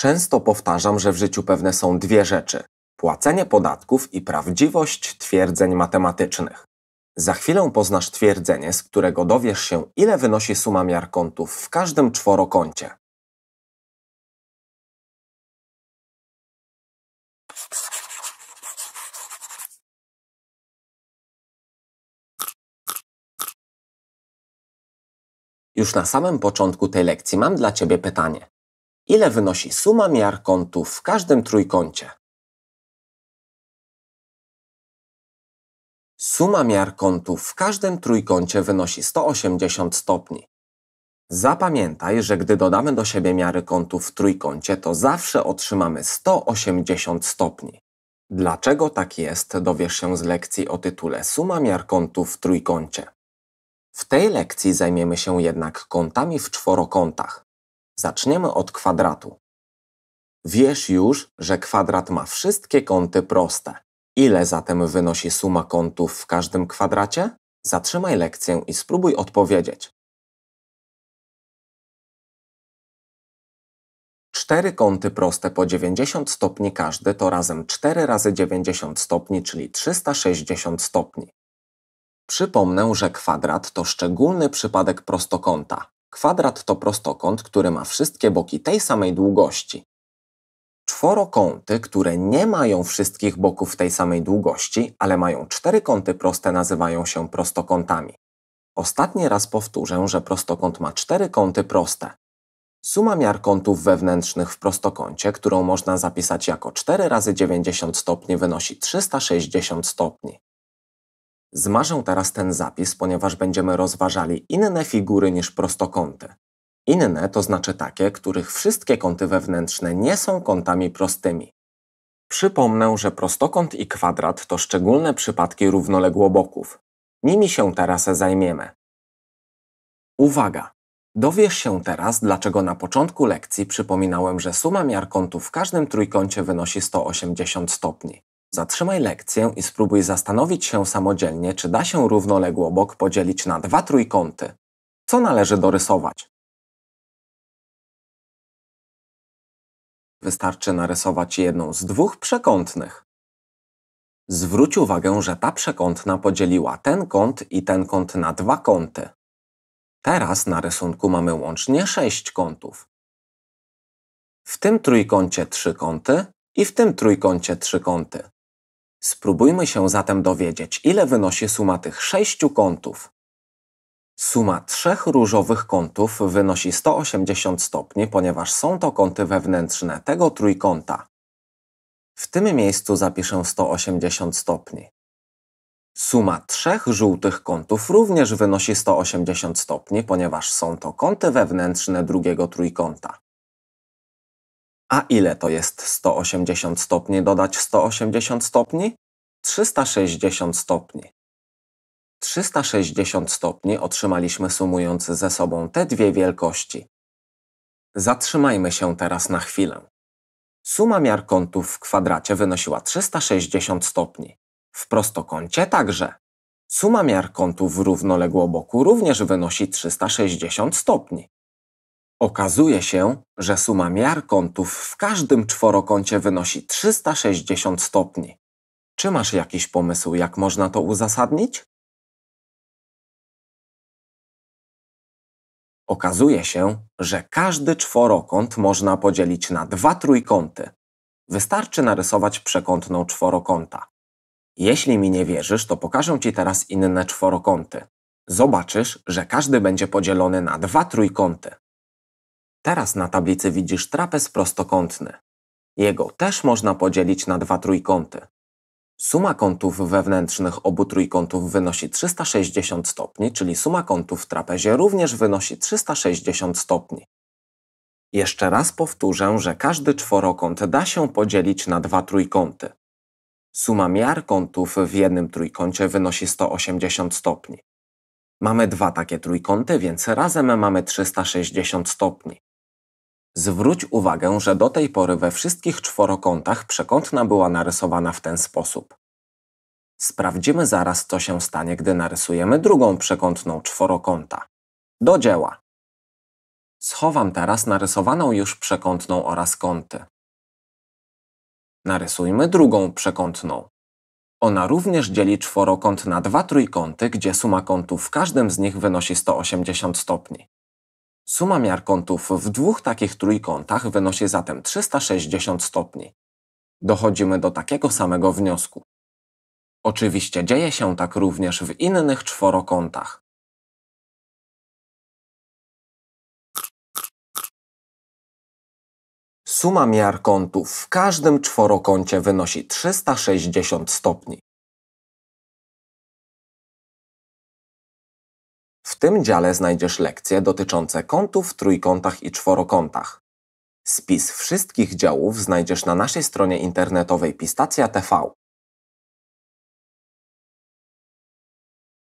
Często powtarzam, że w życiu pewne są dwie rzeczy: płacenie podatków i prawdziwość twierdzeń matematycznych. Za chwilę poznasz twierdzenie, z którego dowiesz się, ile wynosi suma miar kątów w każdym czworokącie. Już na samym początku tej lekcji mam dla Ciebie pytanie ile wynosi suma miar kątów w każdym trójkącie. Suma miar kątów w każdym trójkącie wynosi 180 stopni. Zapamiętaj, że gdy dodamy do siebie miary kątów w trójkącie, to zawsze otrzymamy 180 stopni. Dlaczego tak jest, dowiesz się z lekcji o tytule Suma miar kątów w trójkącie. W tej lekcji zajmiemy się jednak kątami w czworokątach. Zaczniemy od kwadratu. Wiesz już, że kwadrat ma wszystkie kąty proste. Ile zatem wynosi suma kątów w każdym kwadracie? Zatrzymaj lekcję i spróbuj odpowiedzieć. Cztery kąty proste po 90 stopni każdy to razem 4 razy 90 stopni, czyli 360 stopni. Przypomnę, że kwadrat to szczególny przypadek prostokąta. Kwadrat to prostokąt, który ma wszystkie boki tej samej długości. Czworokąty, które nie mają wszystkich boków tej samej długości, ale mają cztery kąty proste, nazywają się prostokątami. Ostatni raz powtórzę, że prostokąt ma cztery kąty proste. Suma miar kątów wewnętrznych w prostokącie, którą można zapisać jako 4 razy 90 stopni, wynosi 360 stopni. Zmarzę teraz ten zapis, ponieważ będziemy rozważali inne figury niż prostokąty. Inne to znaczy takie, których wszystkie kąty wewnętrzne nie są kątami prostymi. Przypomnę, że prostokąt i kwadrat to szczególne przypadki równoległoboków. Nimi się teraz zajmiemy. Uwaga! Dowiesz się teraz, dlaczego na początku lekcji przypominałem, że suma miar kątów w każdym trójkącie wynosi 180 stopni. Zatrzymaj lekcję i spróbuj zastanowić się samodzielnie, czy da się równoległo bok podzielić na dwa trójkąty. Co należy dorysować? Wystarczy narysować jedną z dwóch przekątnych. Zwróć uwagę, że ta przekątna podzieliła ten kąt i ten kąt na dwa kąty. Teraz na rysunku mamy łącznie sześć kątów. W tym trójkącie trzy kąty i w tym trójkącie trzy kąty. Spróbujmy się zatem dowiedzieć, ile wynosi suma tych sześciu kątów. Suma trzech różowych kątów wynosi 180 stopni, ponieważ są to kąty wewnętrzne tego trójkąta. W tym miejscu zapiszę 180 stopni. Suma trzech żółtych kątów również wynosi 180 stopni, ponieważ są to kąty wewnętrzne drugiego trójkąta. A ile to jest 180 stopni dodać 180 stopni? 360 stopni. 360 stopni otrzymaliśmy sumując ze sobą te dwie wielkości. Zatrzymajmy się teraz na chwilę. Suma miar kątów w kwadracie wynosiła 360 stopni. W prostokącie także. Suma miar kątów w równoległoboku również wynosi 360 stopni. Okazuje się, że suma miar kątów w każdym czworokącie wynosi 360 stopni. Czy masz jakiś pomysł, jak można to uzasadnić? Okazuje się, że każdy czworokąt można podzielić na dwa trójkąty. Wystarczy narysować przekątną czworokąta. Jeśli mi nie wierzysz, to pokażę Ci teraz inne czworokąty. Zobaczysz, że każdy będzie podzielony na dwa trójkąty. Teraz na tablicy widzisz trapez prostokątny. Jego też można podzielić na dwa trójkąty. Suma kątów wewnętrznych obu trójkątów wynosi 360 stopni, czyli suma kątów w trapezie również wynosi 360 stopni. Jeszcze raz powtórzę, że każdy czworokąt da się podzielić na dwa trójkąty. Suma miar kątów w jednym trójkącie wynosi 180 stopni. Mamy dwa takie trójkąty, więc razem mamy 360 stopni. Zwróć uwagę, że do tej pory we wszystkich czworokątach przekątna była narysowana w ten sposób. Sprawdzimy zaraz, co się stanie, gdy narysujemy drugą przekątną czworokąta. Do dzieła! Schowam teraz narysowaną już przekątną oraz kąty. Narysujmy drugą przekątną. Ona również dzieli czworokąt na dwa trójkąty, gdzie suma kątów w każdym z nich wynosi 180 stopni. Suma miar kątów w dwóch takich trójkątach wynosi zatem 360 stopni. Dochodzimy do takiego samego wniosku. Oczywiście dzieje się tak również w innych czworokątach. Suma miar kątów w każdym czworokącie wynosi 360 stopni. tym dziale znajdziesz lekcje dotyczące kątów, trójkątach i czworokątach. Spis wszystkich działów znajdziesz na naszej stronie internetowej Pistacja TV.